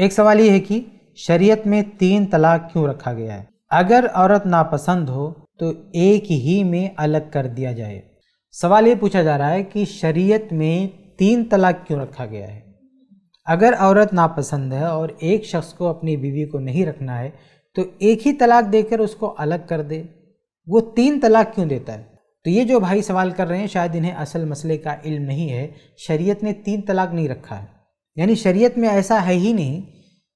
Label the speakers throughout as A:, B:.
A: एक सवाल ये है कि शरीयत में तीन तलाक क्यों रखा गया है अगर औरत नापसंद हो तो एक ही में अलग कर दिया जाए सवाल ये पूछा जा रहा है कि शरीयत में तीन तलाक क्यों रखा गया है अगर औरत नापसंद है और एक शख्स को अपनी बीवी को नहीं रखना है तो एक ही तलाक देकर उसको अलग कर दे वो तीन तलाक क्यों देता है तो ये जो भाई सवाल कर रहे हैं शायद इन्हें असल मसले का इल्म नहीं है शरीयत ने तीन तलाक नहीं रखा है यानी शरीयत में ऐसा है ही नहीं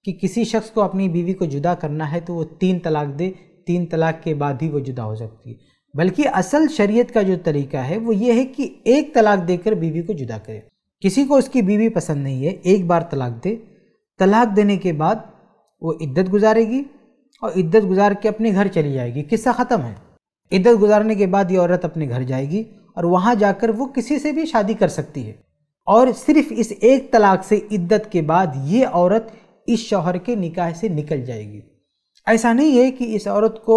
A: कि किसी शख्स को अपनी बीवी को जुदा करना है तो वो तीन तलाक दे तीन तलाक के बाद ही वो जुदा हो सकती है बल्कि असल शरीयत का जो तरीका है वो ये है कि एक तलाक देकर बीवी को जुदा करे किसी को उसकी बीवी पसंद नहीं है एक बार तलाक दे तलाक देने के बाद वो इद्दत गुजारेगी और इद्दत गुजार के अपने घर चली जाएगी किस्सा ख़त्म है इद्दत गुजारने के बाद ये औरत अपने घर जाएगी और वहाँ जाकर वो किसी से भी शादी कर सकती है और सिर्फ इस एक तलाक से इद्दत के बाद ये औरत इस शौहर के निकाह से निकल जाएगी ऐसा नहीं है कि इस औरत को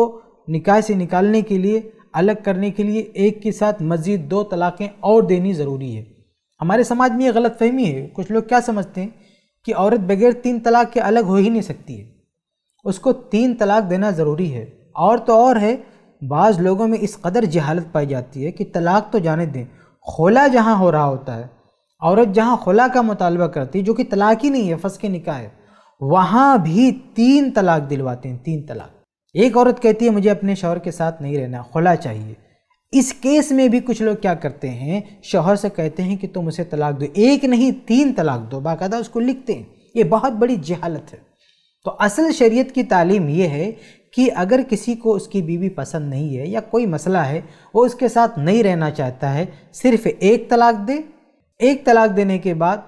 A: निकाह से निकालने के लिए अलग करने के लिए एक के साथ मज़ीद दो तलाक़ें और देनी ज़रूरी है हमारे समाज में ये गलत फहमी है कुछ लोग क्या समझते हैं कि औरत बगैर तीन तलाक के अलग हो ही नहीं सकती है उसको तीन तलाक देना ज़रूरी है और तो और है बाज़ लोगों में इस कदर जहालत पाई जाती है कि तलाक तो जाने दें खोला जहाँ हो रहा होता है औरत जहाँ खुला का मुतालबा करती जो कि तलाक ही नहीं है फंस के निकाह है वहाँ भी तीन तलाक दिलवाते हैं तीन तलाक एक औरत कहती है मुझे अपने शोहर के साथ नहीं रहना खुला चाहिए इस केस में भी कुछ लोग क्या करते हैं शोहर से कहते हैं कि तुम उसे तलाक दो एक नहीं तीन तलाक दो बाकायदा उसको लिखते हैं ये बहुत बड़ी जहालत है तो असल शरीयत की तालीम ये है कि अगर किसी को उसकी बीवी पसंद नहीं है या कोई मसला है वो उसके साथ नहीं रहना चाहता है सिर्फ एक तलाक दे एक तलाक देने के बाद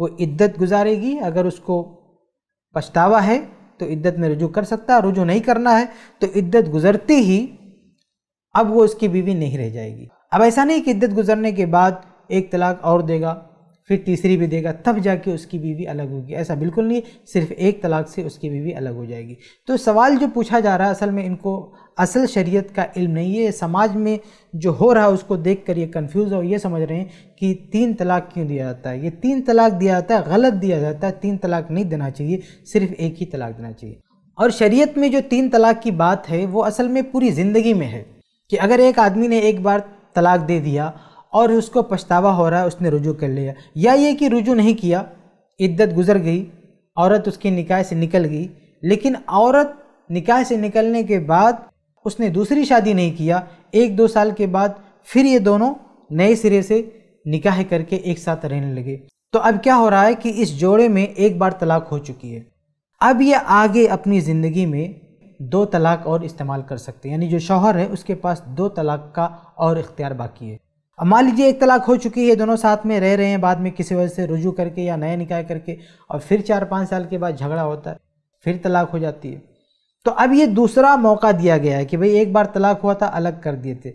A: वो इद्दत गुजारेगी अगर उसको पछतावा है तो इद्दत में रुजू कर सकता है रुजू नहीं करना है तो इद्दत गुजरते ही अब वो उसकी बीवी नहीं रह जाएगी अब ऐसा नहीं कि इद्दत गुजरने के बाद एक तलाक और देगा फिर तीसरी भी देगा तब जाके उसकी बीवी अलग होगी ऐसा बिल्कुल नहीं सिर्फ एक तलाक से उसकी बीवी अलग हो जाएगी तो सवाल जो पूछा जा रहा है असल में इनको असल शरीयत का इल्म नहीं है समाज में जो हो रहा है उसको देख कर ये कन्फ्यूज़ और ये समझ रहे हैं कि तीन तलाक क्यों दिया जाता है ये तीन तलाक दिया जाता है गलत दिया जाता है तीन तलाक नहीं देना चाहिए सिर्फ एक ही तलाक देना चाहिए और शरीयत में जो तीन तलाक की बात है वो असल में पूरी ज़िंदगी में है कि अगर एक आदमी ने एक बार तलाक दे दिया और उसको पछतावा हो रहा है उसने रुजू कर लिया या ये कि रुजू नहीं किया इद्दत गुजर गई औरत उसके निकाय से निकल गई लेकिन औरत निकाय से निकलने के बाद उसने दूसरी शादी नहीं किया एक दो साल के बाद फिर ये दोनों नए सिरे से निकाह करके एक साथ रहने लगे तो अब क्या हो रहा है कि इस जोड़े में एक बार तलाक हो चुकी है अब ये आगे अपनी ज़िंदगी में दो तलाक और इस्तेमाल कर सकते हैं यानी जो शौहर है उसके पास दो तलाक का और इख्तियार बाकी है अब मान लीजिए एक तलाक हो चुकी है दोनों साथ में रह रहे हैं बाद में किसी वजह से रुजू करके या नया निकाय करके और फिर चार पाँच साल के बाद झगड़ा होता है फिर तलाक हो जाती है तो अब ये दूसरा मौका दिया गया है कि भाई एक बार तलाक हुआ था अलग कर दिए थे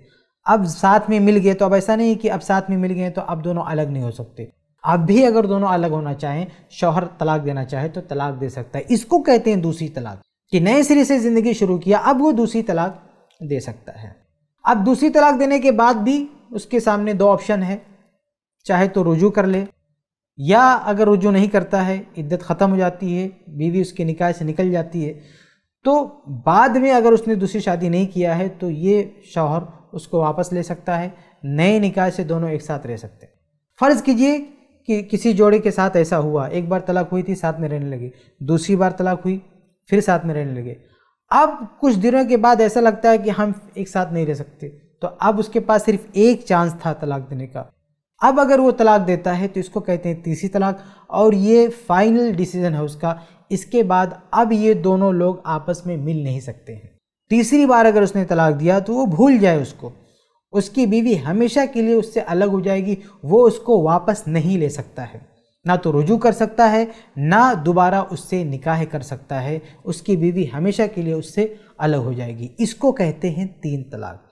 A: अब साथ में मिल गए तो अब ऐसा नहीं कि अब साथ में मिल गए तो अब दोनों अलग नहीं हो सकते अब भी अगर दोनों अलग होना चाहें शौहर तलाक देना चाहे तो तलाक दे सकता है इसको कहते हैं दूसरी तलाक कि नए सिरे से ज़िंदगी शुरू किया अब वो दूसरी तलाक दे सकता है अब दूसरी तलाक देने के बाद भी उसके सामने दो ऑप्शन है चाहे तो रुजू कर ले या अगर रुजू नहीं करता है इद्दत ख़त्म हो जाती है बीवी उसके निकाय से निकल जाती है तो बाद में अगर उसने दूसरी शादी नहीं किया है तो ये शौहर उसको वापस ले सकता है नए निकाय से दोनों एक साथ रह सकते हैं फ़र्ज़ कीजिए कि किसी जोड़े के साथ ऐसा हुआ एक बार तलाक हुई थी साथ में रहने लगे दूसरी बार तलाक हुई फिर साथ में रहने लगे अब कुछ दिनों के बाद ऐसा लगता है कि हम एक साथ नहीं रह सकते तो अब उसके पास सिर्फ एक चांस था तलाक देने का अब अगर वो तलाक देता है तो इसको कहते हैं तीसरी तलाक और ये फाइनल डिसीजन है उसका इसके बाद अब ये दोनों लोग आपस में मिल नहीं सकते हैं तीसरी बार अगर उसने तलाक दिया तो वो भूल जाए उसको उसकी बीवी हमेशा के लिए उससे अलग हो जाएगी वो उसको वापस नहीं ले सकता है ना तो रुजू कर सकता है ना दोबारा उससे निकाह कर सकता है उसकी बीवी हमेशा के लिए उससे अलग हो जाएगी इसको कहते हैं तीन तलाक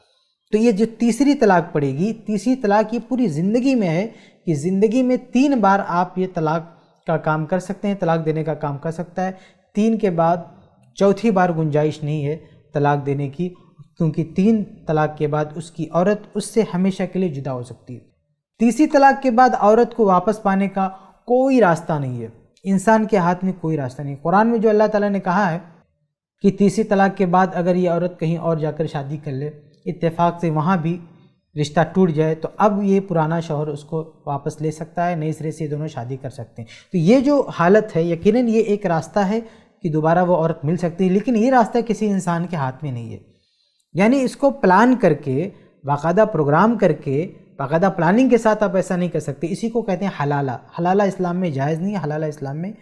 A: तो ये जो तीसरी तलाक पड़ेगी तीसरी तलाक ये पूरी ज़िंदगी में है कि ज़िंदगी में तीन बार आप ये तलाक का काम कर सकते हैं तलाक देने का काम कर सकता है तीन के बाद चौथी बार गुंजाइश नहीं है तलाक देने की क्योंकि तीन तलाक के बाद उसकी औरत उससे हमेशा के लिए जुदा हो सकती है तीसरी तलाक के बाद औरत को वापस पाने का कोई रास्ता नहीं है इंसान के हाथ में कोई रास्ता नहीं कुरान में जो अल्लाह ताला ने कहा है कि तीसरी तलाक के बाद अगर ये औरत कहीं और जाकर शादी कर ले इत्तेफाक से वहाँ भी रिश्ता टूट जाए तो अब ये पुराना शोहर उसको वापस ले सकता है नए सिरे से दोनों शादी कर सकते हैं तो ये जो हालत है यकीनन ये एक रास्ता है कि दोबारा वो औरत मिल सकती है लेकिन ये रास्ता किसी इंसान के हाथ में नहीं है यानी इसको प्लान करके बाकायदा प्रोग्राम करके बाकायदा प्लानिंग के साथ आप ऐसा नहीं कर सकते इसी को कहते हैं हलाला हलाला इस्लाम में जायज़ नहीं है हलाला इस्लाम में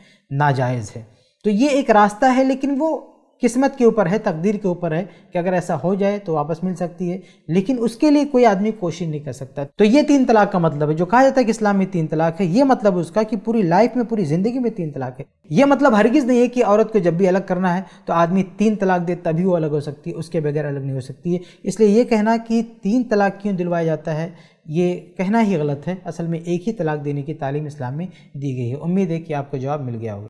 A: नाजायज़ है तो ये एक रास्ता है लेकिन वो किस्मत के ऊपर है तकदीर के ऊपर है कि अगर ऐसा हो जाए तो वापस मिल सकती है लेकिन उसके लिए कोई आदमी कोशिश नहीं कर सकता तो ये तीन तलाक का मतलब है जो कहा जाता है कि इस्लाम में तीन तलाक है ये मतलब उसका कि पूरी लाइफ में पूरी ज़िंदगी में तीन तलाक है ये मतलब हरगिज़ नहीं है कि औरत को जब भी अलग करना है तो आदमी तीन तलाक दे तभी वो अलग हो सकती है उसके बगैर अलग नहीं हो सकती है इसलिए ये कहना कि तीन तलाक क्यों दिलवाया जाता है ये कहना ही गलत है असल में एक ही तलाक देने की तालीम इस्लाम में दी गई है उम्मीद है कि आपको जवाब मिल गया होगा